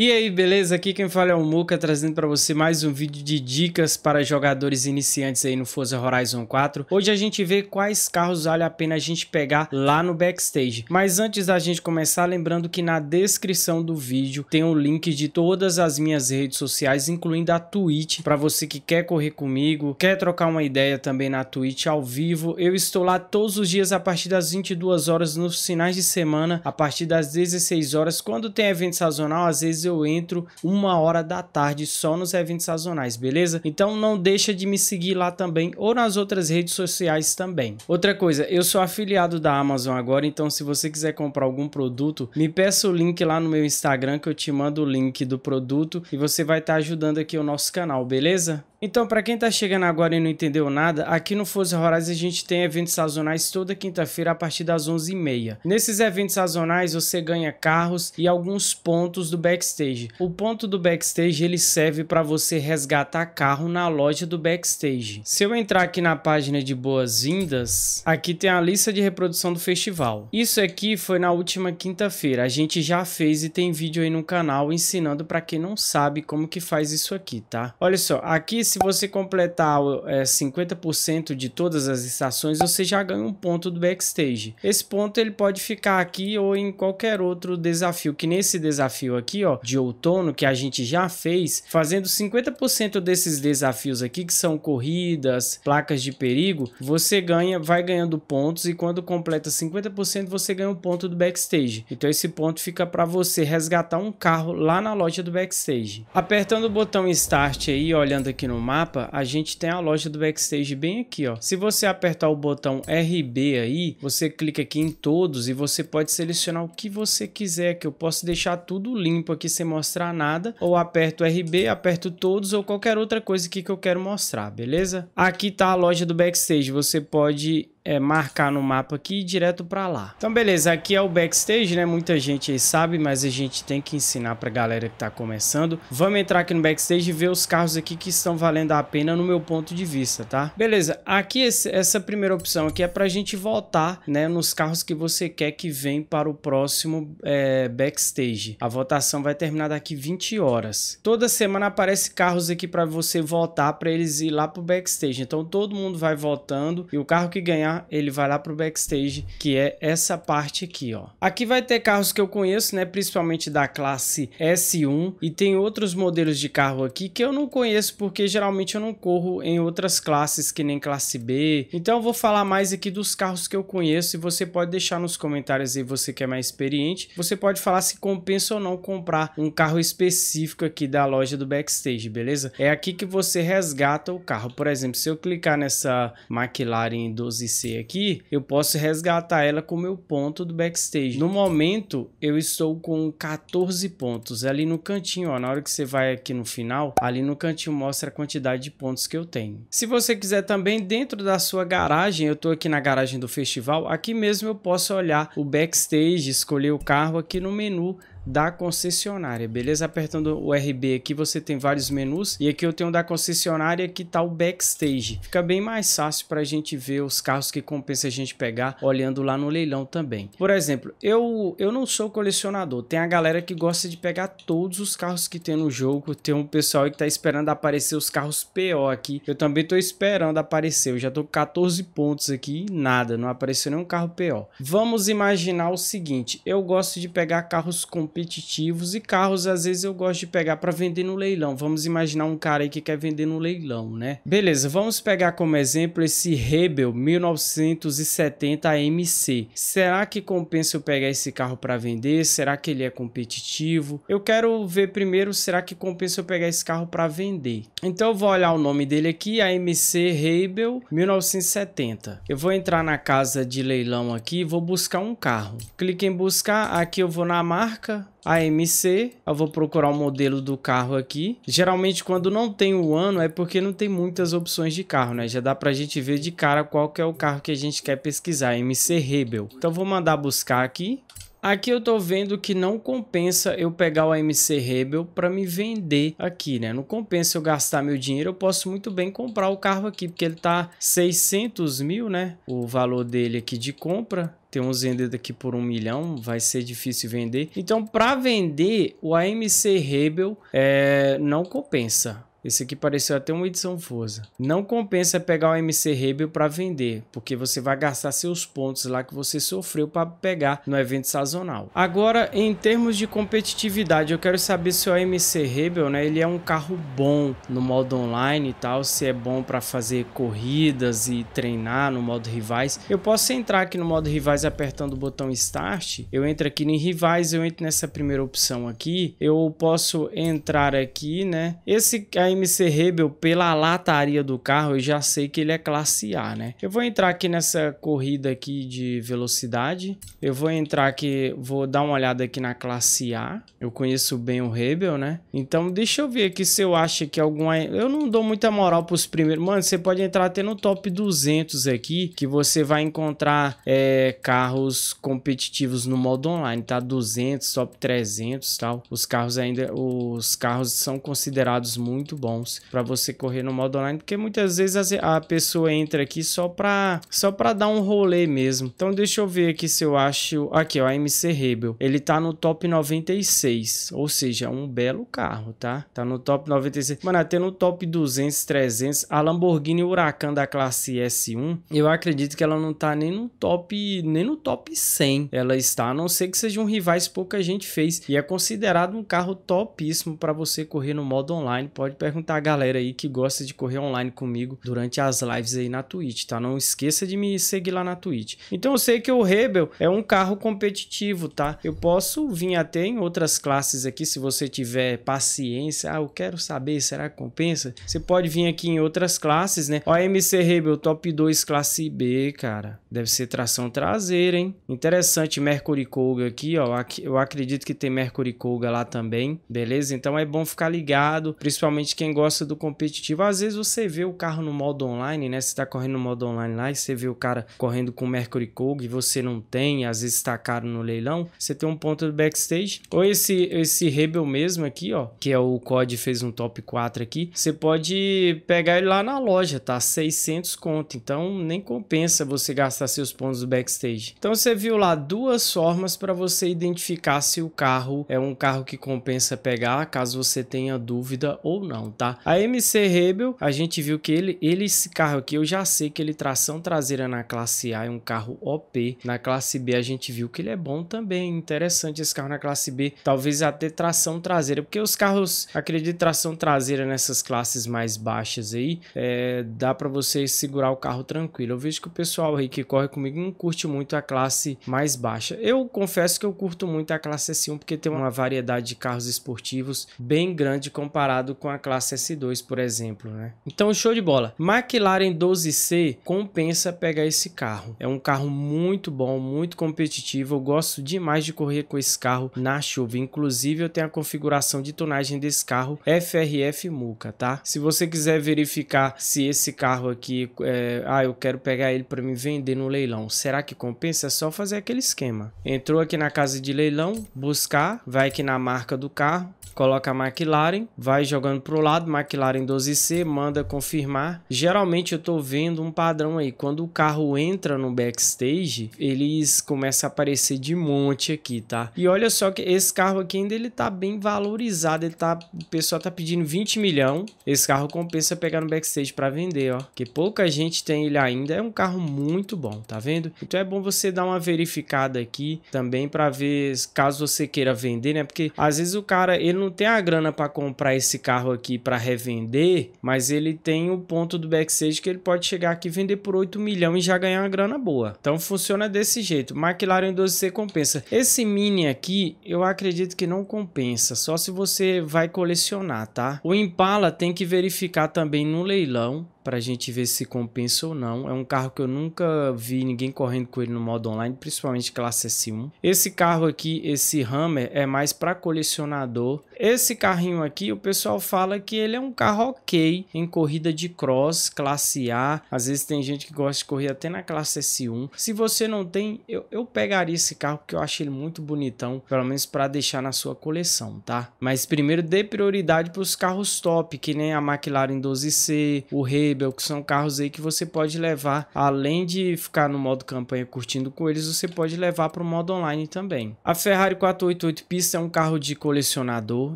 E aí, beleza? Aqui quem fala é o Muka, trazendo para você mais um vídeo de dicas para jogadores iniciantes aí no Forza Horizon 4. Hoje a gente vê quais carros vale a pena a gente pegar lá no backstage. Mas antes da gente começar, lembrando que na descrição do vídeo tem o um link de todas as minhas redes sociais, incluindo a Twitch, para você que quer correr comigo, quer trocar uma ideia também na Twitch ao vivo. Eu estou lá todos os dias a partir das 22 horas nos finais de semana, a partir das 16 horas. Quando tem evento sazonal, às vezes eu entro uma hora da tarde só nos eventos sazonais, beleza? Então não deixa de me seguir lá também ou nas outras redes sociais também. Outra coisa, eu sou afiliado da Amazon agora, então se você quiser comprar algum produto, me peça o link lá no meu Instagram que eu te mando o link do produto e você vai estar tá ajudando aqui o nosso canal, beleza? Então, para quem está chegando agora e não entendeu nada, aqui no Forza Horizon a gente tem eventos sazonais toda quinta-feira a partir das 11h30. Nesses eventos sazonais você ganha carros e alguns pontos do backstage. O ponto do backstage ele serve para você resgatar carro na loja do backstage. Se eu entrar aqui na página de boas-vindas, aqui tem a lista de reprodução do festival. Isso aqui foi na última quinta-feira. A gente já fez e tem vídeo aí no canal ensinando para quem não sabe como que faz isso aqui, tá? Olha só, aqui se você completar é, 50% de todas as estações, você já ganha um ponto do backstage. Esse ponto ele pode ficar aqui ou em qualquer outro desafio, que nesse desafio aqui, ó, de outono, que a gente já fez, fazendo 50% desses desafios aqui, que são corridas, placas de perigo, você ganha, vai ganhando pontos e quando completa 50%, você ganha um ponto do backstage. Então esse ponto fica para você resgatar um carro lá na loja do backstage. Apertando o botão Start aí, olhando aqui no no mapa, a gente tem a loja do backstage bem aqui, ó. Se você apertar o botão RB aí, você clica aqui em todos e você pode selecionar o que você quiser, que eu posso deixar tudo limpo aqui sem mostrar nada, ou aperto RB, aperto todos ou qualquer outra coisa aqui que eu quero mostrar, beleza? Aqui tá a loja do backstage, você pode é, marcar no mapa aqui e direto para lá. Então beleza, aqui é o backstage, né? Muita gente aí sabe, mas a gente tem que ensinar pra galera que tá começando. Vamos entrar aqui no backstage e ver os carros aqui que estão valendo a pena no meu ponto de vista, tá? Beleza, aqui esse, essa primeira opção aqui é pra gente votar, né? Nos carros que você quer que vem para o próximo é, backstage. A votação vai terminar daqui 20 horas. Toda semana aparece carros aqui para você votar para eles ir lá pro backstage. Então todo mundo vai votando e o carro que ganhar ele vai lá pro backstage, que é essa parte aqui, ó. Aqui vai ter carros que eu conheço, né, principalmente da classe S1 e tem outros modelos de carro aqui que eu não conheço porque geralmente eu não corro em outras classes que nem classe B. Então eu vou falar mais aqui dos carros que eu conheço e você pode deixar nos comentários aí você que é mais experiente, você pode falar se compensa ou não comprar um carro específico aqui da loja do backstage, beleza? É aqui que você resgata o carro. Por exemplo, se eu clicar nessa McLaren 12 aqui, eu posso resgatar ela com o meu ponto do backstage. No momento, eu estou com 14 pontos. Ali no cantinho, ó, na hora que você vai aqui no final, ali no cantinho mostra a quantidade de pontos que eu tenho. Se você quiser também, dentro da sua garagem, eu estou aqui na garagem do festival, aqui mesmo eu posso olhar o backstage, escolher o carro aqui no menu da concessionária, beleza? Apertando o RB aqui você tem vários menus e aqui eu tenho da concessionária que tá o backstage. Fica bem mais fácil para a gente ver os carros que compensa a gente pegar olhando lá no leilão também. Por exemplo, eu, eu não sou colecionador, tem a galera que gosta de pegar todos os carros que tem no jogo, tem um pessoal que tá esperando aparecer os carros PO aqui. Eu também tô esperando aparecer, eu já tô com 14 pontos aqui, nada, não apareceu nenhum carro PO. Vamos imaginar o seguinte, eu gosto de pegar carros com competitivos e carros às vezes eu gosto de pegar para vender no leilão. Vamos imaginar um cara aí que quer vender no leilão, né? Beleza, vamos pegar como exemplo esse Rebel 1970 MC. Será que compensa eu pegar esse carro para vender? Será que ele é competitivo? Eu quero ver primeiro, será que compensa eu pegar esse carro para vender? Então eu vou olhar o nome dele aqui, a MC Rebel 1970. Eu vou entrar na casa de leilão aqui, vou buscar um carro. Clique em buscar, aqui eu vou na marca, AMC. Eu vou procurar o modelo do carro aqui. Geralmente, quando não tem o ano, é porque não tem muitas opções de carro, né? Já dá pra gente ver de cara qual que é o carro que a gente quer pesquisar, MC Rebel. Então, vou mandar buscar aqui. Aqui eu tô vendo que não compensa eu pegar o AMC Rebel para me vender aqui, né? Não compensa eu gastar meu dinheiro, eu posso muito bem comprar o carro aqui, porque ele tá 600 mil, né? O valor dele aqui de compra tem uns aqui por um milhão, vai ser difícil vender. Então, para vender, o AMC Rebel é, não compensa. Esse aqui pareceu até uma edição Forza. Não compensa pegar o MC Rebel para vender, porque você vai gastar seus pontos lá que você sofreu para pegar no evento sazonal. Agora, em termos de competitividade, eu quero saber se o MC Rebel, né, ele é um carro bom no modo online e tal, se é bom para fazer corridas e treinar no modo rivais. Eu posso entrar aqui no modo rivais apertando o botão Start. Eu entro aqui em rivais, eu entro nessa primeira opção aqui. Eu posso entrar aqui, né? Esse é a MC Rebel, pela lataria do carro, eu já sei que ele é classe A, né? Eu vou entrar aqui nessa corrida aqui de velocidade. Eu vou entrar aqui, vou dar uma olhada aqui na classe A. Eu conheço bem o Rebel, né? Então deixa eu ver aqui se eu acho que alguma... Eu não dou muita moral pros primeiros. Mano, você pode entrar até no top 200 aqui, que você vai encontrar é, carros competitivos no modo online, tá? 200, top 300 tal. Os carros ainda... Os carros são considerados muito bons para você correr no modo online, porque muitas vezes a pessoa entra aqui só para só para dar um rolê mesmo. Então deixa eu ver aqui se eu acho aqui, ó, a MC Rebel. Ele tá no top 96, ou seja, é um belo carro, tá? Tá no top 96. Mano, até no top 200, 300, a Lamborghini Huracan da classe S1, eu acredito que ela não tá nem no top, nem no top 100. Ela está, a não ser que seja um rivais pouca gente fez e é considerado um carro topíssimo para você correr no modo online, pode perguntar a galera aí que gosta de correr online comigo durante as lives aí na Twitch, tá? Não esqueça de me seguir lá na Twitch. Então eu sei que o Rebel é um carro competitivo, tá? Eu posso vir até em outras classes aqui, se você tiver paciência. Ah, eu quero saber, será que compensa? Você pode vir aqui em outras classes, né? Ó, MC Rebel Top 2 classe B, cara. Deve ser tração traseira, hein? Interessante, Mercury Colga aqui, ó. Aqui, eu acredito que tem Mercury Colga lá também, beleza? Então é bom ficar ligado, principalmente quem gosta do competitivo, às vezes você vê o carro no modo online, né? Você tá correndo no modo online lá e você vê o cara correndo com o Mercury Coke e você não tem, às vezes tá caro no leilão. Você tem um ponto do backstage. Ou esse, esse Rebel mesmo aqui, ó, que é o COD fez um top 4 aqui. Você pode pegar ele lá na loja, tá? 600 conto. Então nem compensa você gastar seus pontos do backstage. Então você viu lá duas formas para você identificar se o carro é um carro que compensa pegar, caso você tenha dúvida ou não tá? A MC Rebel, a gente viu que ele, ele esse carro aqui, eu já sei que ele tração traseira na classe A é um carro OP. Na classe B a gente viu que ele é bom também, interessante esse carro na classe B. Talvez até tração traseira, porque os carros, acredito, tração traseira nessas classes mais baixas aí, é, dá para você segurar o carro tranquilo. Eu vejo que o pessoal aí que corre comigo não curte muito a classe mais baixa. Eu confesso que eu curto muito a classe S1 porque tem uma variedade de carros esportivos bem grande comparado com a classe classe S2, por exemplo, né? Então, show de bola. McLaren 12C compensa pegar esse carro. É um carro muito bom, muito competitivo. Eu gosto demais de correr com esse carro na chuva. Inclusive, eu tenho a configuração de tonagem desse carro FRF Muca, tá? Se você quiser verificar se esse carro aqui, é... ah, eu quero pegar ele para me vender no leilão, será que compensa? É só fazer aquele esquema. Entrou aqui na casa de leilão, buscar, vai aqui na marca do carro, coloca a McLaren, vai jogando pro lado lado, McLaren 12C, manda confirmar. Geralmente eu tô vendo um padrão aí, quando o carro entra no backstage, eles começam a aparecer de monte aqui, tá? E olha só que esse carro aqui ainda ele tá bem valorizado, ele tá, o pessoal tá pedindo 20 milhão. Esse carro compensa pegar no backstage para vender, ó, que pouca gente tem ele ainda. É um carro muito bom, tá vendo? Então é bom você dar uma verificada aqui também para ver caso você queira vender, né? Porque às vezes o cara, ele não tem a grana para comprar esse carro aqui para revender, mas ele tem o ponto do backstage que ele pode chegar aqui vender por 8 milhões e já ganhar uma grana boa. Então funciona desse jeito. McLaren 12C compensa. Esse Mini aqui, eu acredito que não compensa, só se você vai colecionar, tá? O Impala tem que verificar também no leilão para a gente ver se compensa ou não. É um carro que eu nunca vi ninguém correndo com ele no modo online, principalmente classe S1. Esse carro aqui, esse Hammer, é mais para colecionador. Esse carrinho aqui, o pessoal fala que ele é um carro ok em corrida de cross, classe A. Às vezes tem gente que gosta de correr até na classe S1. Se você não tem, eu, eu pegaria esse carro porque eu acho ele muito bonitão, pelo menos para deixar na sua coleção, tá? Mas primeiro dê prioridade para os carros top, que nem a McLaren 12C, o Rei Label, que são carros aí que você pode levar, além de ficar no modo campanha curtindo com eles, você pode levar para o modo online também. A Ferrari 488 Pista é um carro de colecionador,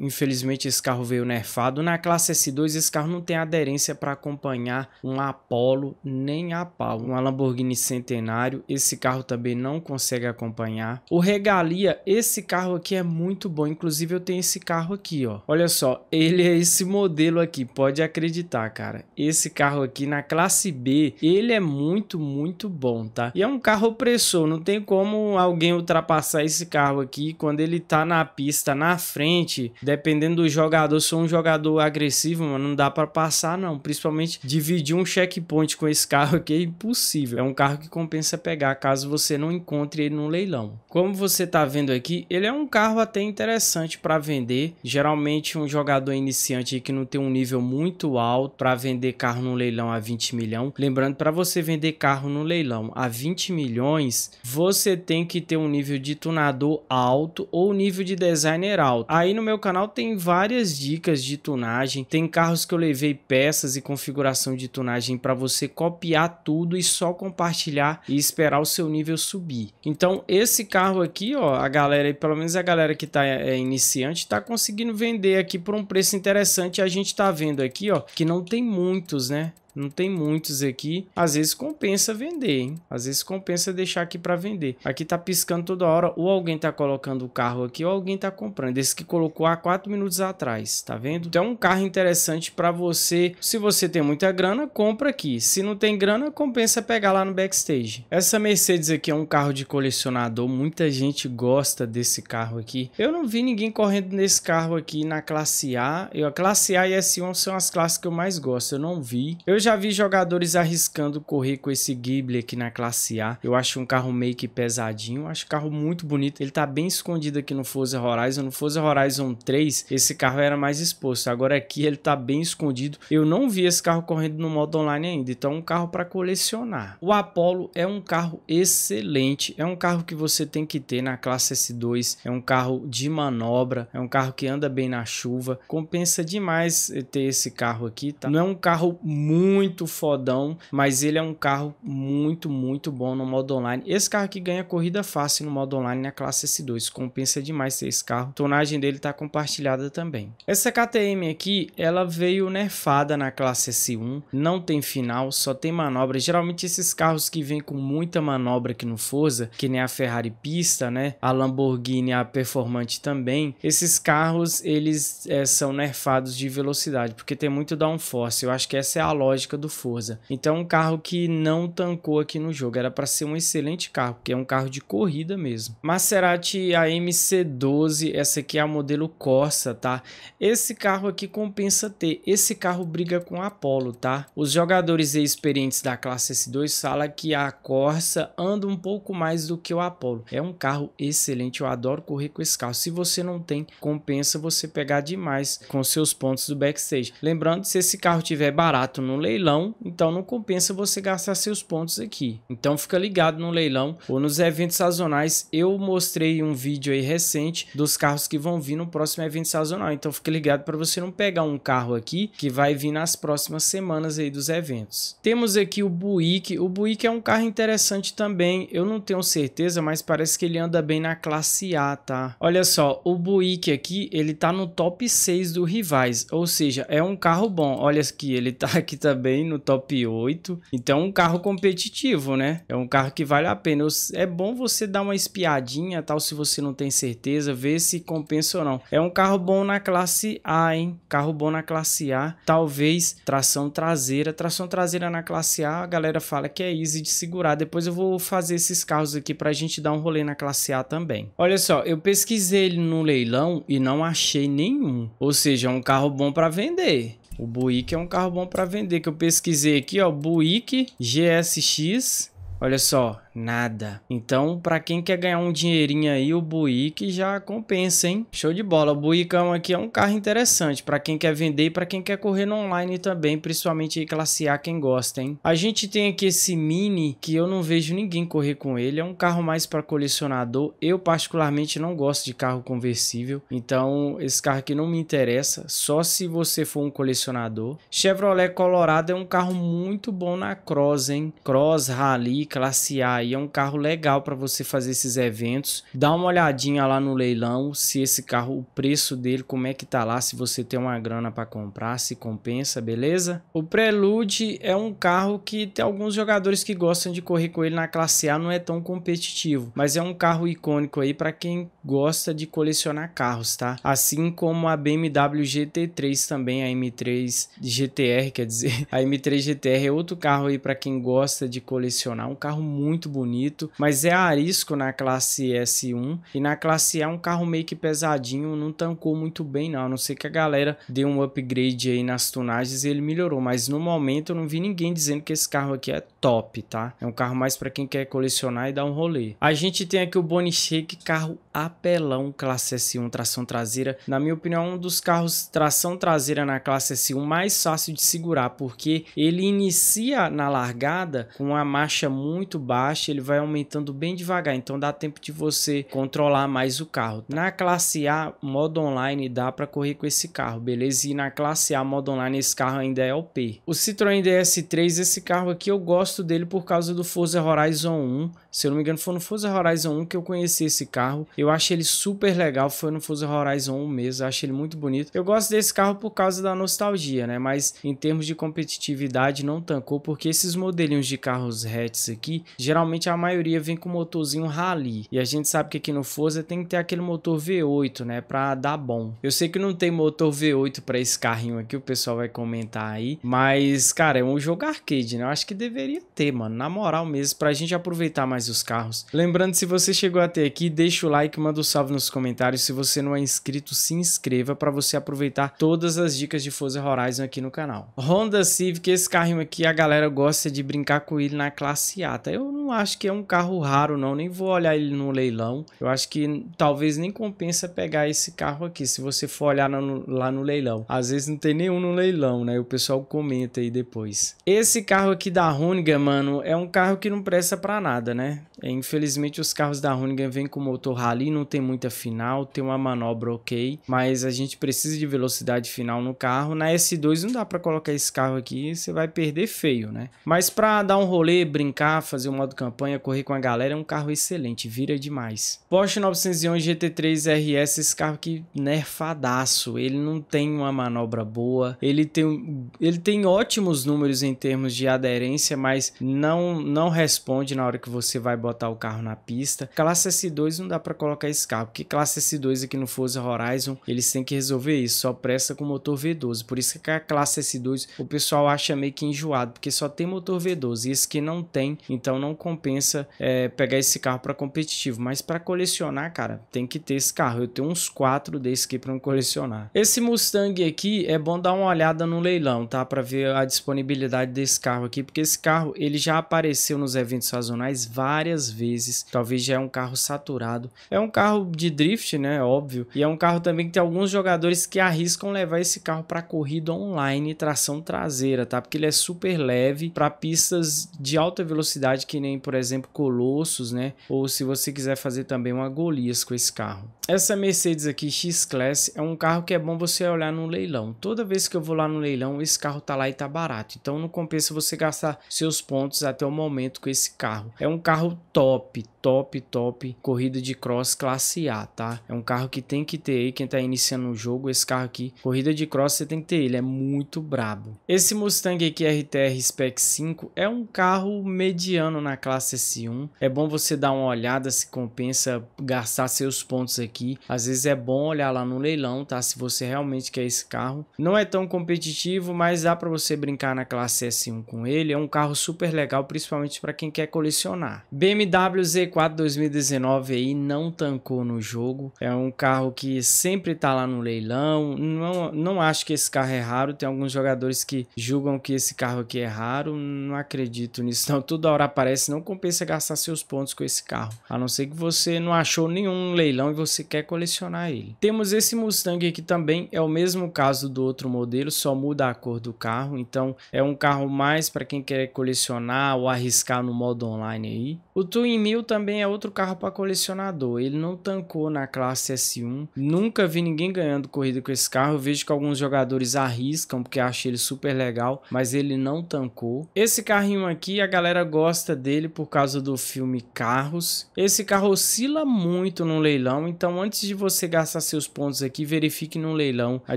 infelizmente esse carro veio nerfado. Na classe S2 esse carro não tem aderência para acompanhar um Apollo nem a pau, uma Lamborghini Centenário, esse carro também não consegue acompanhar. O Regalia, esse carro aqui é muito bom, inclusive eu tenho esse carro aqui, ó. Olha só, ele é esse modelo aqui, pode acreditar, cara. Esse carro aqui na classe B, ele é muito, muito bom, tá? E é um carro opressor, não tem como alguém ultrapassar esse carro aqui quando ele tá na pista, na frente, dependendo do jogador, se um jogador agressivo, mano, não dá para passar não, principalmente dividir um checkpoint com esse carro aqui é impossível. É um carro que compensa pegar caso você não encontre ele no leilão. Como você tá vendo aqui, ele é um carro até interessante para vender. Geralmente um jogador iniciante que não tem um nível muito alto para vender carro num leilão a 20 milhões. Lembrando, para você vender carro no leilão a 20 milhões, você tem que ter um nível de tunador alto ou nível de designer alto. Aí no meu canal tem várias dicas de tunagem, tem carros que eu levei peças e configuração de tunagem para você copiar tudo e só compartilhar e esperar o seu nível subir. Então, esse carro aqui, ó, a galera, pelo menos a galera que tá é, iniciante, tá conseguindo vender aqui por um preço interessante. A gente tá vendo aqui, ó, que não tem muitos, né? there? Não tem muitos aqui. Às vezes compensa vender, hein? Às vezes compensa deixar aqui para vender. Aqui tá piscando toda hora. Ou alguém tá colocando o carro aqui, ou alguém tá comprando. Esse que colocou há 4 minutos atrás, tá vendo? Então é um carro interessante para você. Se você tem muita grana, compra aqui. Se não tem grana, compensa pegar lá no backstage. Essa Mercedes aqui é um carro de colecionador. Muita gente gosta desse carro aqui. Eu não vi ninguém correndo nesse carro aqui na classe A. Eu, a classe A e S1 são as classes que eu mais gosto. Eu não vi. Eu já já vi jogadores arriscando correr com esse Ghibli aqui na classe A. Eu acho um carro meio que pesadinho, eu acho carro muito bonito. Ele tá bem escondido aqui no Forza Horizon. No Forza Horizon 3, esse carro era mais exposto. Agora aqui ele tá bem escondido. Eu não vi esse carro correndo no modo online ainda, então é um carro para colecionar. O Apollo é um carro excelente, é um carro que você tem que ter na classe S2, é um carro de manobra, é um carro que anda bem na chuva. Compensa demais eh, ter esse carro aqui, tá? Não é um carro muito muito fodão, mas ele é um carro muito, muito bom no modo online. Esse carro aqui ganha corrida fácil no modo online na né? classe S2, compensa demais ter esse carro. A tonagem dele tá compartilhada também. Essa KTM aqui, ela veio nerfada na classe S1, não tem final, só tem manobra. Geralmente esses carros que vêm com muita manobra aqui no Forza, que nem a Ferrari Pista, né? A Lamborghini, a Performante também. Esses carros, eles é, são nerfados de velocidade, porque tem muito downforce. Eu acho que essa é a lógica lógica do Forza. Então um carro que não tancou aqui no jogo, era para ser um excelente carro, porque é um carro de corrida mesmo. Maserati AMC12, essa aqui é a modelo Corsa, tá? Esse carro aqui compensa ter, esse carro briga com Apollo, tá? Os jogadores experientes da classe S2 falam que a Corsa anda um pouco mais do que o Apollo. É um carro excelente, eu adoro correr com esse carro. Se você não tem, compensa você pegar demais com seus pontos do backstage. Lembrando, se esse carro tiver barato no leilão, então não compensa você gastar seus pontos aqui. Então fica ligado no leilão ou nos eventos sazonais. Eu mostrei um vídeo aí recente dos carros que vão vir no próximo evento sazonal. Então fica ligado para você não pegar um carro aqui que vai vir nas próximas semanas aí dos eventos. Temos aqui o Buick. O Buick é um carro interessante também. Eu não tenho certeza, mas parece que ele anda bem na classe A, tá? Olha só, o Buick aqui, ele tá no top 6 do Rivais, ou seja, é um carro bom. Olha aqui, ele tá aqui também bem no top 8. Então, é um carro competitivo, né? É um carro que vale a pena. É bom você dar uma espiadinha, tal, se você não tem certeza, ver se compensa ou não. É um carro bom na classe A, hein? Carro bom na classe A, talvez tração traseira. Tração traseira na classe A, a galera fala que é easy de segurar. Depois eu vou fazer esses carros aqui pra gente dar um rolê na classe A também. Olha só, eu pesquisei ele no leilão e não achei nenhum. Ou seja, é um carro bom para vender. O Buick é um carro bom para vender, que eu pesquisei aqui, ó, Buick GSX, olha só, nada. Então, para quem quer ganhar um dinheirinho aí, o Buick já compensa, hein? Show de bola. O Buickão aqui é um carro interessante para quem quer vender e para quem quer correr no online também, principalmente aí classe A quem gosta, hein? A gente tem aqui esse Mini que eu não vejo ninguém correr com ele, é um carro mais para colecionador. Eu particularmente não gosto de carro conversível, então esse carro aqui não me interessa, só se você for um colecionador. Chevrolet Colorado é um carro muito bom na Cross, hein? Cross, Rally, classe A aí é um carro legal para você fazer esses eventos. Dá uma olhadinha lá no leilão se esse carro, o preço dele, como é que tá lá, se você tem uma grana para comprar, se compensa, beleza? O Prelude é um carro que tem alguns jogadores que gostam de correr com ele na classe A, não é tão competitivo, mas é um carro icônico aí para quem gosta de colecionar carros, tá? Assim como a BMW GT3 também, a M3 GTR, quer dizer, a M3 GTR é outro carro aí para quem gosta de colecionar, um carro muito bonito bonito, mas é arisco na classe S1 e na classe é um carro meio que pesadinho, não tancou muito bem não, a não ser que a galera deu um upgrade aí nas tunagens e ele melhorou, mas no momento eu não vi ninguém dizendo que esse carro aqui é top, tá? É um carro mais para quem quer colecionar e dar um rolê. A gente tem aqui o Bonnie Shake, carro apelão, classe S1, tração traseira. Na minha opinião, um dos carros tração traseira na classe S1 mais fácil de segurar, porque ele inicia na largada com a marcha muito baixa baixa, ele vai aumentando bem devagar, então dá tempo de você controlar mais o carro. Na classe A, modo online, dá para correr com esse carro, beleza? E na classe A, modo online, esse carro ainda é OP. O Citroën DS3, esse carro aqui, eu gosto dele por causa do Forza Horizon 1, se eu não me engano, foi no Forza Horizon 1 que eu conheci esse carro. Eu acho ele super legal, foi no Forza Horizon 1 mesmo, eu acho ele muito bonito. Eu gosto desse carro por causa da nostalgia, né? Mas em termos de competitividade não tancou, porque esses modelinhos de carros hatches aqui, geralmente a maioria vem com motorzinho rally. E a gente sabe que aqui no Forza tem que ter aquele motor V8, né, para dar bom. Eu sei que não tem motor V8 para esse carrinho aqui, o pessoal vai comentar aí, mas cara, é um jogo arcade, né? Eu acho que deveria ter, mano, na moral mesmo, pra gente aproveitar mais e os carros. Lembrando, se você chegou até aqui, deixa o like, manda um salve nos comentários. Se você não é inscrito, se inscreva para você aproveitar todas as dicas de Forza Horizon aqui no canal. Honda Civic, esse carrinho aqui, a galera gosta de brincar com ele na classe A, tá? Eu não acho que é um carro raro, não. Nem vou olhar ele no leilão. Eu acho que talvez nem compensa pegar esse carro aqui. Se você for olhar no, lá no leilão. Às vezes não tem nenhum no leilão, né? O pessoal comenta aí depois. Esse carro aqui da Honigan, mano, é um carro que não presta pra nada, né? É, infelizmente os carros da Honigan vêm com motor rally, não tem muita final, tem uma manobra ok, mas a gente precisa de velocidade final no carro. Na S2 não dá pra colocar esse carro aqui, você vai perder feio, né? Mas pra dar um rolê, brincar, fazer um modo campanha, correr com a galera, é um carro excelente, vira demais. Porsche 911 GT3 RS, esse carro aqui nerfadaço, ele não tem uma manobra boa, ele tem, ele tem ótimos números em termos de aderência, mas não, não responde na hora que você vai botar o carro na pista. Classe S2 não dá para colocar esse carro, porque classe S2 aqui no Forza Horizon, eles têm que resolver isso, só presta com motor V12, por isso que a classe S2 o pessoal acha meio que enjoado, porque só tem motor V12 e esse que não tem, então não compensa é, pegar esse carro para competitivo. Mas para colecionar, cara, tem que ter esse carro. Eu tenho uns quatro desse aqui para colecionar. Esse Mustang aqui é bom dar uma olhada no leilão, tá? Para ver a disponibilidade desse carro aqui, porque esse carro ele já apareceu nos eventos sazonais várias vezes. Talvez já é um carro saturado. É um carro de drift, né? Óbvio. E é um carro também que tem alguns jogadores que arriscam levar esse carro para corrida online tração traseira, tá? Porque ele é super leve para pistas de alta velocidade que nem tem, por exemplo, colossos né? Ou se você quiser fazer também uma Golias com esse carro. Essa Mercedes aqui X-Class é um carro que é bom você olhar no leilão. Toda vez que eu vou lá no leilão, esse carro tá lá e tá barato. Então não compensa você gastar seus pontos até o momento com esse carro. É um carro top, top, top corrida de cross classe A, tá? É um carro que tem que ter aí, quem tá iniciando o jogo, esse carro aqui, corrida de cross você tem que ter ele, é muito brabo. Esse Mustang aqui RTR Spec 5 é um carro mediano na classe S1, é bom você dar uma olhada se compensa gastar seus pontos aqui, às vezes é bom olhar lá no leilão, tá? Se você realmente quer esse carro. Não é tão competitivo, mas dá para você brincar na classe S1 com ele, é um carro super legal, principalmente para quem quer colecionar. BMW Z 4 2019 aí não tancou no jogo. É um carro que sempre tá lá no leilão. Não, não acho que esse carro é raro. Tem alguns jogadores que julgam que esse carro aqui é raro. Não acredito nisso. Não, toda hora aparece. Não compensa gastar seus pontos com esse carro. A não ser que você não achou nenhum leilão e você quer colecionar ele. Temos esse Mustang aqui também. É o mesmo caso do outro modelo, só muda a cor do carro. Então é um carro mais para quem quer colecionar ou arriscar no modo online aí. O Twin Mill também também é outro carro para colecionador. Ele não tancou na classe S1. Nunca vi ninguém ganhando corrida com esse carro. Eu vejo que alguns jogadores arriscam porque acham ele super legal, mas ele não tancou. Esse carrinho aqui, a galera gosta dele por causa do filme Carros. Esse carro oscila muito no leilão, então antes de você gastar seus pontos aqui, verifique no leilão a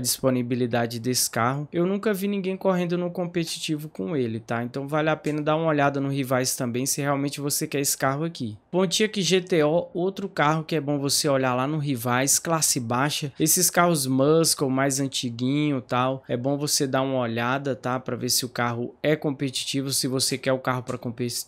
disponibilidade desse carro. Eu nunca vi ninguém correndo no competitivo com ele, tá? Então vale a pena dar uma olhada no Rivais também se realmente você quer esse carro aqui. Pontiac GTO, outro carro que é bom você olhar lá no Rivais, classe baixa. Esses carros Muscle, mais antiguinho tal, é bom você dar uma olhada, tá? Para ver se o carro é competitivo, se você quer o carro para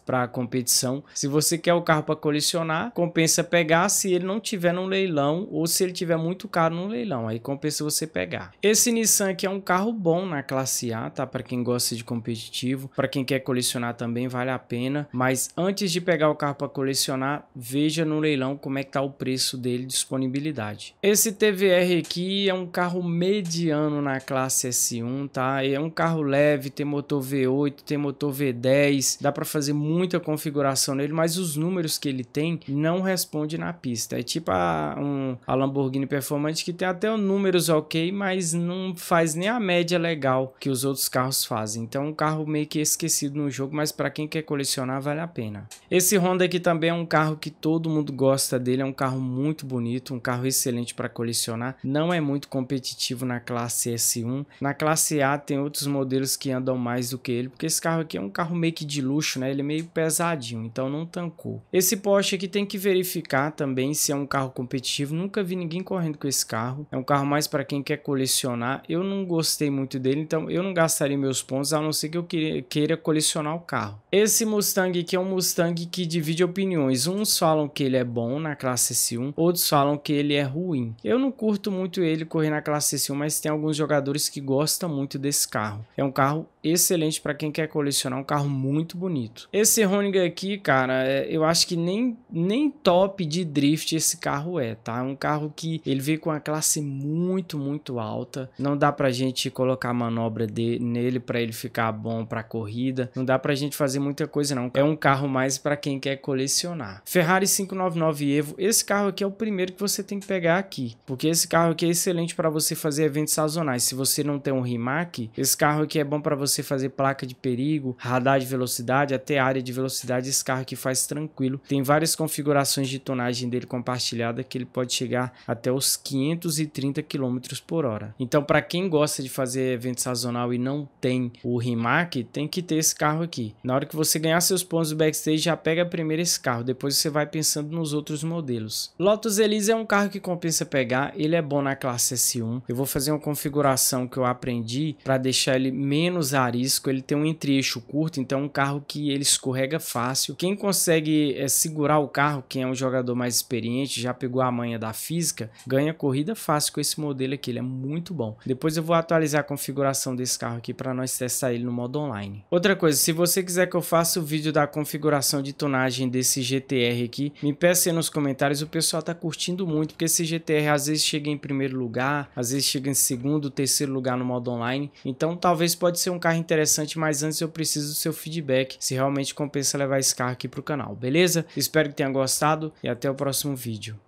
para competição. Se você quer o carro para colecionar, compensa pegar se ele não tiver no leilão ou se ele tiver muito caro no leilão, aí compensa você pegar. Esse Nissan aqui é um carro bom na classe A, tá? Para quem gosta de competitivo, para quem quer colecionar também vale a pena, mas antes de pegar o carro para colecionar adicionar, veja no leilão como é que tá o preço dele, disponibilidade. Esse TVR aqui é um carro mediano na classe S1, tá? É um carro leve, tem motor V8, tem motor V10, dá para fazer muita configuração nele, mas os números que ele tem não responde na pista. É tipo a, um, a Lamborghini Performante que tem até números ok, mas não faz nem a média legal que os outros carros fazem. Então, um carro meio que esquecido no jogo, mas para quem quer colecionar, vale a pena. Esse Honda aqui também é um um carro que todo mundo gosta dele, é um carro muito bonito, um carro excelente para colecionar. Não é muito competitivo na classe S1. Na classe A tem outros modelos que andam mais do que ele, porque esse carro aqui é um carro meio que de luxo, né? Ele é meio pesadinho, então não tancou. Esse Porsche aqui tem que verificar também se é um carro competitivo. Nunca vi ninguém correndo com esse carro. É um carro mais para quem quer colecionar. Eu não gostei muito dele, então eu não gastaria meus pontos, a não ser que eu queira colecionar o carro. Esse Mustang aqui é um Mustang que divide opiniões opiniões. Uns falam que ele é bom na classe S1, outros falam que ele é ruim. Eu não curto muito ele correr na classe S1, mas tem alguns jogadores que gostam muito desse carro. É um carro excelente para quem quer colecionar, um carro muito bonito. Esse Honda aqui, cara, é, eu acho que nem, nem top de drift esse carro é, tá? É um carro que ele veio com uma classe muito, muito alta. Não dá pra gente colocar manobra de, nele para ele ficar bom para corrida. Não dá pra gente fazer muita coisa não. É um carro mais para quem quer colecionar funcionar. Ferrari 599 Evo, esse carro aqui é o primeiro que você tem que pegar aqui, porque esse carro aqui é excelente para você fazer eventos sazonais. Se você não tem um Rimac, esse carro aqui é bom para você fazer placa de perigo, radar de velocidade, até área de velocidade. Esse carro aqui faz tranquilo. Tem várias configurações de tonagem dele compartilhada que ele pode chegar até os 530 km por hora. Então, para quem gosta de fazer evento sazonal e não tem o Rimac, tem que ter esse carro aqui. Na hora que você ganhar seus pontos do backstage, já pega primeiro esse carro depois você vai pensando nos outros modelos. Lotus Elise é um carro que compensa pegar, ele é bom na classe S1. Eu vou fazer uma configuração que eu aprendi para deixar ele menos arisco, ele tem um entre-eixo curto, então é um carro que ele escorrega fácil. Quem consegue é, segurar o carro, quem é um jogador mais experiente, já pegou a manha da física, ganha corrida fácil com esse modelo aqui, ele é muito bom. Depois eu vou atualizar a configuração desse carro aqui para nós testar ele no modo online. Outra coisa, se você quiser que eu faça o vídeo da configuração de tonagem desse GT GTR aqui. Me peça nos comentários, o pessoal tá curtindo muito, porque esse GTR às vezes chega em primeiro lugar, às vezes chega em segundo, terceiro lugar no modo online. Então talvez pode ser um carro interessante, mas antes eu preciso do seu feedback, se realmente compensa levar esse carro aqui pro canal, beleza? Espero que tenha gostado e até o próximo vídeo.